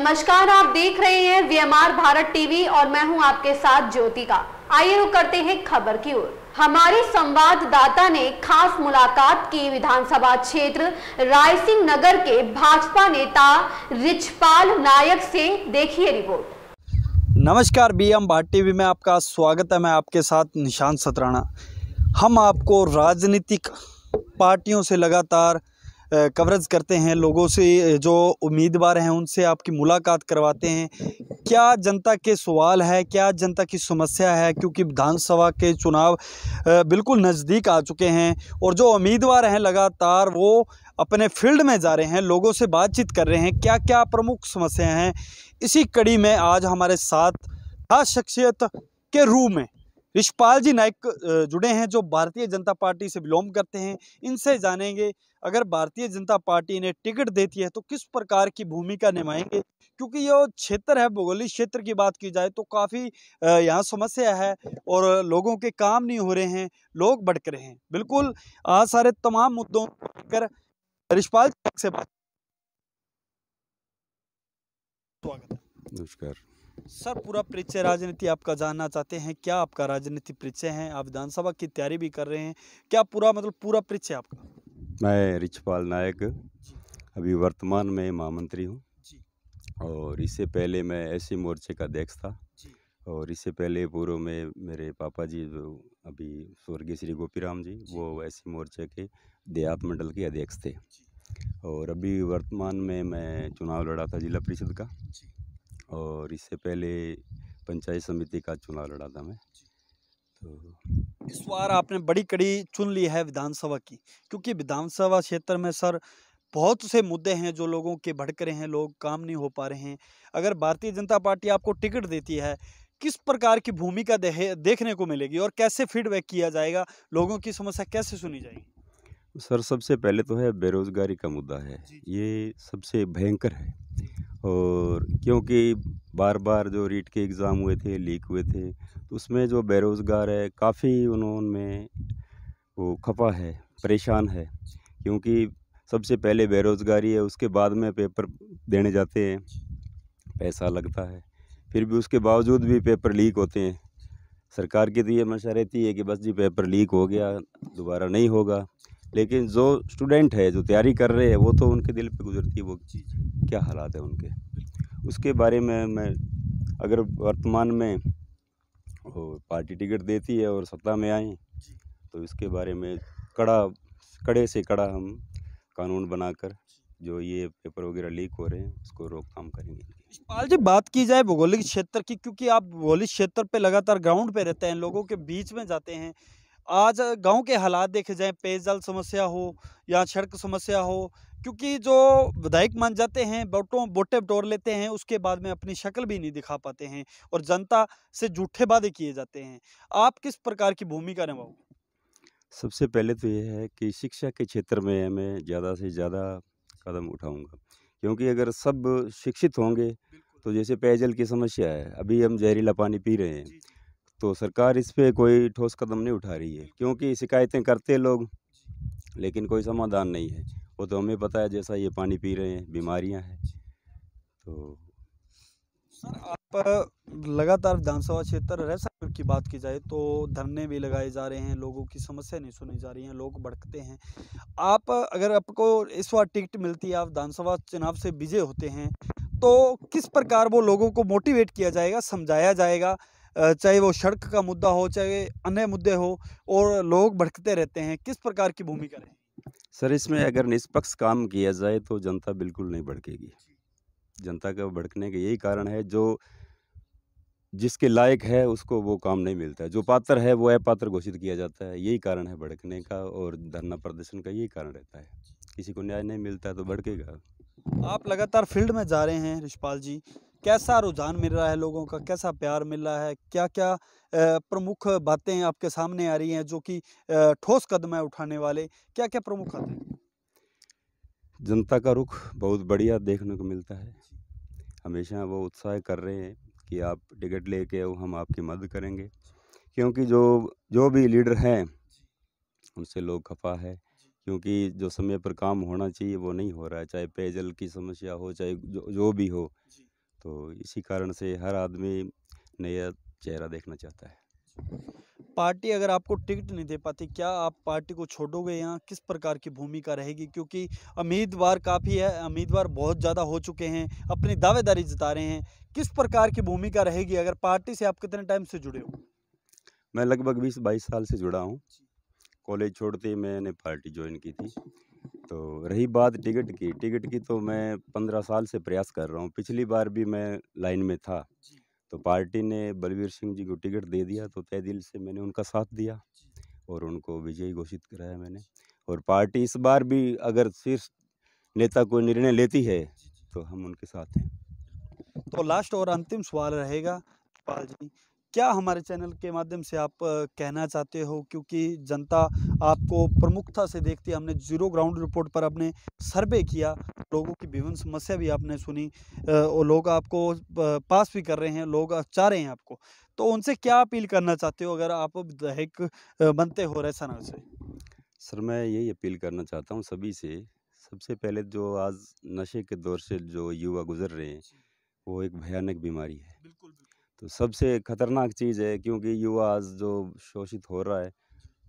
नमस्कार आप देख रहे हैं वीएमआर भारत टीवी और मैं हूं आपके साथ ज्योति का आइए रुक करते हैं खबर की ओर हमारी संवाददाता ने खास मुलाकात की विधानसभा क्षेत्र रायसिंह नगर के भाजपा नेता रिचपाल नायक से देखिए रिपोर्ट नमस्कार बी एम भाट टीवी में आपका स्वागत है मैं आपके साथ निशांत सतराणा हम आपको राजनीतिक पार्टियों से लगातार कवरेज करते हैं लोगों से जो उम्मीदवार हैं उनसे आपकी मुलाकात करवाते हैं क्या जनता के सवाल है क्या जनता की समस्या है क्योंकि विधानसभा के चुनाव बिल्कुल नज़दीक आ चुके हैं और जो उम्मीदवार हैं लगातार वो अपने फील्ड में जा रहे हैं लोगों से बातचीत कर रहे हैं क्या क्या प्रमुख समस्याएँ हैं इसी कड़ी में आज हमारे साथ खास शख्सियत के रूप में ऋषपाल जी नायक जुड़े हैं जो भारतीय जनता पार्टी से बिलोंग करते हैं इनसे जानेंगे अगर भारतीय जनता पार्टी इन्हें टिकट देती है तो किस प्रकार की भूमिका निभाएंगे क्योंकि ये क्षेत्र है भौगोलिक क्षेत्र की बात की जाए तो काफ़ी यहाँ समस्या है और लोगों के काम नहीं हो रहे हैं लोग भटक रहे हैं बिल्कुल आज सारे तमाम मुद्दों को लेकर यशपाल से बात स्वागत नमस्कार सर पूरा परिचय राजनीति आपका जानना चाहते हैं क्या आपका राजनीति परिचय है आप विधानसभा की तैयारी भी कर रहे हैं क्या पूरा मतलब पूरा परिचय आपका मैं रिछपाल नायक अभी वर्तमान में महामंत्री हूँ और इससे पहले मैं ऐसे मोर्चे का अध्यक्ष था और इससे पहले पूर्व में मेरे पापा जी जो अभी स्वर्गीय श्री गोपीराम जी वो ऐसे मोर्चे के देहात मंडल के अध्यक्ष थे और अभी वर्तमान में मैं चुनाव लड़ा था जिला परिषद का और इससे पहले पंचायत समिति का चुनाव लड़ा था मैं तो इस बार आपने बड़ी कड़ी चुन ली है विधानसभा की क्योंकि विधानसभा क्षेत्र में सर बहुत से मुद्दे हैं जो लोगों के भड़क रहे हैं लोग काम नहीं हो पा रहे हैं अगर भारतीय जनता पार्टी आपको टिकट देती है किस प्रकार की भूमिका देखने को मिलेगी और कैसे फीडबैक किया जाएगा लोगों की समस्या कैसे सुनी जाएगी सर सबसे पहले तो है बेरोज़गारी का मुद्दा है ये सबसे भयंकर है और क्योंकि बार बार जो रीट के एग्ज़ाम हुए थे लीक हुए थे तो उसमें जो बेरोज़गार है काफ़ी उन्होंने वो खपा है परेशान है क्योंकि सबसे पहले बेरोज़गारी है उसके बाद में पेपर देने जाते हैं पैसा लगता है फिर भी उसके बावजूद भी पेपर लीक होते हैं सरकार की तो ये मशा रहती है कि बस जी पेपर लीक हो गया दोबारा नहीं होगा लेकिन जो स्टूडेंट है जो तैयारी कर रहे हैं वो तो उनके दिल पे गुजरती है वो क्या हालात है उनके उसके बारे में मैं अगर वर्तमान में पार्टी टिकट देती है और सत्ता में आए तो इसके बारे में कड़ा कड़े से कड़ा हम कानून बनाकर जो ये पेपर वगैरह लीक हो रहे हैं उसको रोकथाम करेंगे पाल जी बात की जाए भौगोलिक क्षेत्र की क्योंकि आप भौगोलिक क्षेत्र पे लगातार ग्राउंड पे रहते हैं लोगों के बीच में जाते हैं आज गांव के हालात देखे जाएं पेयजल समस्या हो या सड़क समस्या हो क्योंकि जो विधायक मान जाते हैं बोटों बोटे बटोर लेते हैं उसके बाद में अपनी शक्ल भी नहीं दिखा पाते हैं और जनता से झूठे वादे किए जाते हैं आप किस प्रकार की भूमिका निभाओ सबसे पहले तो यह है कि शिक्षा के क्षेत्र में मैं ज़्यादा से ज़्यादा कदम उठाऊंगा क्योंकि अगर सब शिक्षित होंगे तो जैसे पेयजल की समस्या है अभी हम जहरीला पानी पी रहे हैं तो सरकार इस पर कोई ठोस कदम नहीं उठा रही है क्योंकि शिकायतें करते लोग लेकिन कोई समाधान नहीं है वो तो हमें पता है जैसा ये पानी पी रहे हैं बीमारियां हैं तो सर आप लगातार विधानसभा क्षेत्र रैसापुर की बात की जाए तो धरने भी लगाए जा रहे हैं लोगों की समस्या नहीं सुनी जा रही है लोग भड़कते हैं आप अगर आपको इस बार टिकट मिलती है आप विधानसभा चुनाव से विजय होते हैं तो किस प्रकार वो लोगों को मोटिवेट किया जाएगा समझाया जाएगा चाहे वो सड़क का मुद्दा हो चाहे अन्य मुद्दे हो और लोग भटकते रहते हैं किस प्रकार की भूमिका रहे सर इसमें अगर निष्पक्ष काम किया जाए तो जनता बिल्कुल नहीं भड़केगी जनता का भड़कने का यही कारण है जो जिसके लायक है उसको वो काम नहीं मिलता है जो पात्र है वो अपात्र घोषित किया जाता है यही कारण है भड़कने का और धरना प्रदर्शन का यही कारण रहता है किसी को न्याय नहीं मिलता है तो भड़केगा आप लगातार फील्ड में जा रहे हैं ऋषपाल जी कैसा रुझान मिल रहा है लोगों का कैसा प्यार मिल रहा है क्या क्या प्रमुख बातें आपके सामने आ रही हैं जो कि ठोस कदम है उठाने वाले क्या क्या प्रमुख आते हैं जनता का रुख बहुत बढ़िया देखने को मिलता है हमेशा वो उत्साह कर रहे हैं कि आप टिकट लेके आओ हम आपकी मदद करेंगे क्योंकि जो जो भी लीडर हैं उनसे लोग खफा है क्योंकि जो समय पर काम होना चाहिए वो नहीं हो रहा है चाहे पेयजल की समस्या हो चाहे जो जो भी हो तो इसी कारण से हर आदमी नया चेहरा देखना चाहता है पार्टी अगर आपको टिकट नहीं दे पाती क्या आप पार्टी को छोड़ोगे यहाँ किस प्रकार की भूमिका रहेगी क्योंकि उम्मीदवार काफ़ी है उम्मीदवार बहुत ज़्यादा हो चुके हैं अपनी दावेदारी जता रहे हैं किस प्रकार की भूमिका रहेगी अगर पार्टी से आप कितने टाइम से जुड़े हो मैं लगभग बीस बाईस साल से जुड़ा हूँ कॉलेज छोड़ते ही मैंने पार्टी ज्वाइन की थी अच्छा। तो रही बात टिकट की टिकट की तो मैं पंद्रह साल से प्रयास कर रहा हूँ पिछली बार भी मैं लाइन में था तो पार्टी ने बलवीर सिंह जी को टिकट दे दिया तो तय दिल से मैंने उनका साथ दिया और उनको विजयी घोषित कराया मैंने और पार्टी इस बार भी अगर शीर्ष नेता कोई निर्णय लेती है तो हम उनके साथ हैं तो लास्ट और अंतिम सवाल रहेगा पाल जी क्या हमारे चैनल के माध्यम से आप कहना चाहते हो क्योंकि जनता आपको प्रमुखता से देखती है हमने जीरो ग्राउंड रिपोर्ट पर आपने सर्वे किया लोगों की विभिन्न समस्या भी आपने सुनी और लोग आपको पास भी कर रहे हैं लोग चाह रहे हैं आपको तो उनसे क्या अपील करना चाहते हो अगर आप विधायक बनते हो रहे सना से सर मैं यही अपील करना चाहता हूँ सभी से सबसे पहले जो तो आज नशे के दौर से जो युवा गुजर रहे हैं वो एक भयानक बीमारी है तो सबसे ख़तरनाक चीज़ है क्योंकि युवा आज जो शोषित हो रहा है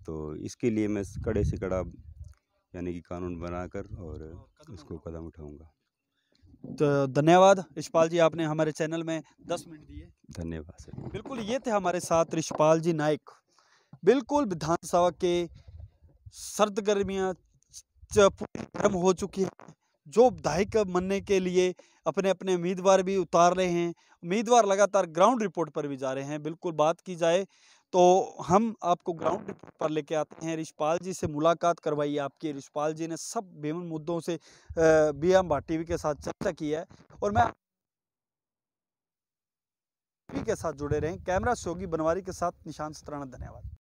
तो इसके लिए मैं कड़े से कड़ा यानी कि कानून बनाकर और उसको कदम उठाऊंगा तो धन्यवाद ऋषपाल जी आपने हमारे चैनल में दस मिनट दिए धन्यवाद सर बिल्कुल ये थे हमारे साथ ऋषपाल जी नायक बिल्कुल विधानसभा के सर्द गर्मियाँ पूरी गर्म हो चुकी है जो विधायक बनने के लिए अपने अपने उम्मीदवार भी उतार रहे हैं उम्मीदवार लगातार ग्राउंड रिपोर्ट पर भी जा रहे हैं बिल्कुल बात की जाए तो हम आपको ग्राउंड रिपोर्ट पर लेके आते हैं रिशपाल जी से मुलाकात करवाई आपकी रिशपाल जी ने सब विभिन्न मुद्दों से बी एम भाटी के साथ चर्चा की है और मैं के साथ जुड़े रहें कैमरा सोगी बनवारी के साथ निशांत सतराना धन्यवाद